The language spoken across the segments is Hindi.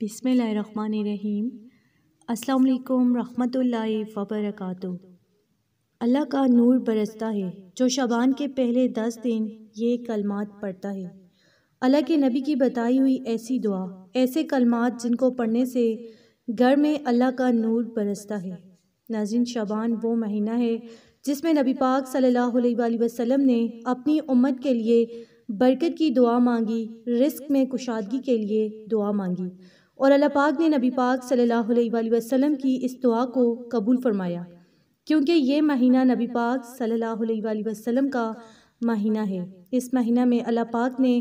बिसमीम अल्लाम रहमतुल्लाहि व अल्लाह का नूर बरसता है जो शबान के पहले दस दिन ये कलमात पढ़ता है अल्लाह के नबी की बताई हुई ऐसी दुआ ऐसे कलमात जिनको पढ़ने से घर में अल्लाह का नूर बरसता है नाजिन शबान वो महीना है जिसमें नबी पाक सल्लल्लाहु अलैहि वसल्लम ने अपनी उम्मत के लिए बरकत की दुआ मांगी रिस्क में कुशादगी के लिए दुआ मांगी और अल्लाह पाक ने नबी पाक सल्लल्लाहु अलैहि वसल्लम की इस दुआ को कबूल फरमाया क्योंकि ये महीना नबी पाक सल्लल्लाहु अलैहि वसल्लम का महीना है इस महीना में अल्लाह पाक ने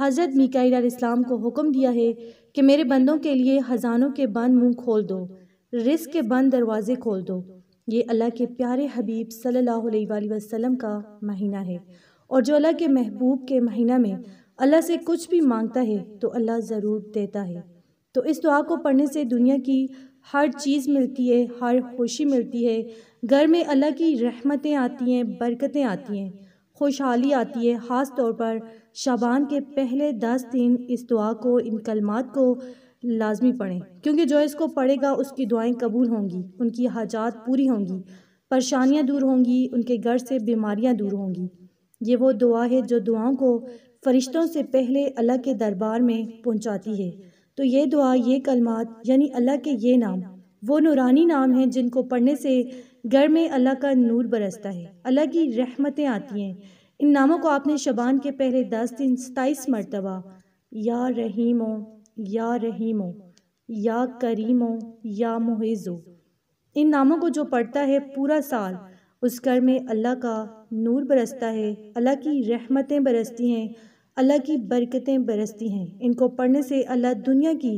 हज़रत मिकाईल इस्लाम को हुक्म दिया है कि मेरे बंदों के लिए हज़ानों के बंद मुँह खोल दो रिस्क के बंद दरवाज़े खोल दो ये अल्लाह के प्यारे हबीब सल्लल्लाहु अलैहि वसल्लम का महीना है और जो अल्लाह के महबूब के महीना में अल्लाह से कुछ भी मांगता है तो अल्लाह ज़रूर देता है तो इस दुआ को पढ़ने से दुनिया की हर चीज़ मिलती है हर खुशी मिलती है घर में अल्लाह की रहमतें आती हैं बरकतें आती हैं खुशहाली आती है ख़ास तौर पर शाबान के पहले दस दिन इस दुआ को इन कलमात को लाजमी पढ़ें क्योंकि जो इसको पढ़ेगा उसकी दुआएं कबूल होंगी उनकी हाजात पूरी होंगी परेशानियां दूर होंगी उनके घर से बीमारियां दूर होंगी ये वो दुआ है जो दुआओं को फरिश्तों से पहले अल्लाह के दरबार में पहुँचाती है तो ये दुआ ये कलमात यानी अल्लाह के ये नाम वो नूरानी नाम हैं जिनको पढ़ने से घर में अल्लाह का नूर बरसता है अल्लाह की रहमतें आती हैं इन नामों को आपने शबान के पहले दस दिन सताईस मरतबा या रहीमो या रहीमो या करीमो या मुहिज़ो इन नामों को जो पढ़ता है पूरा साल उस घर में अल्लाह का नूर बरसता है अल्लाह की रहमतें बरसती हैं अल्लाह की बरकतें बरसती हैं इनको पढ़ने से अल्लाह दुनिया की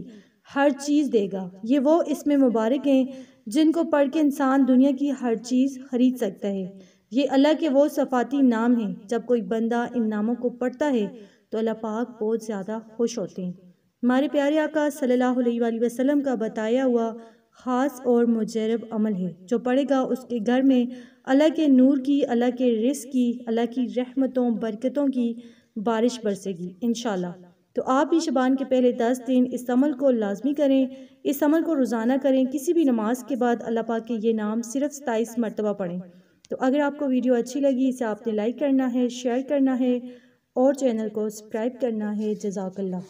हर चीज़ देगा ये वो इसमें मुबारक हैं जिनको पढ़ के इंसान दुनिया की हर चीज़ खरीद सकता है ये अल्लाह के वो सफ़ाती नाम हैं जब कोई बंदा इन नामों को पढ़ता है तो अल्लाह पाक बहुत ज़्यादा खुश होते हैं हमारे प्यारे आका सल्लल्लाहु अलैहि वसल्लम का बताया हुआ ख़ास और मुजरब अमल है जो पढ़ेगा उसके घर में अल्लाह के नूर की अल्लाह के रिस्क की अल्लाह की रहमतों बरकतों की बारिश बरसेगी इन तो आप भी शबान के पहले दस दिन इस अमल को लाजमी करें इस अमल को रोज़ाना करें किसी भी नमाज के बाद अल्लाह पाक के ये नाम सिर्फ सताईस मरतबा पढ़ें तो अगर आपको वीडियो अच्छी लगी इसे आपने लाइक करना है शेयर करना है और चैनल को सब्सक्राइब करना है जजाकल्ला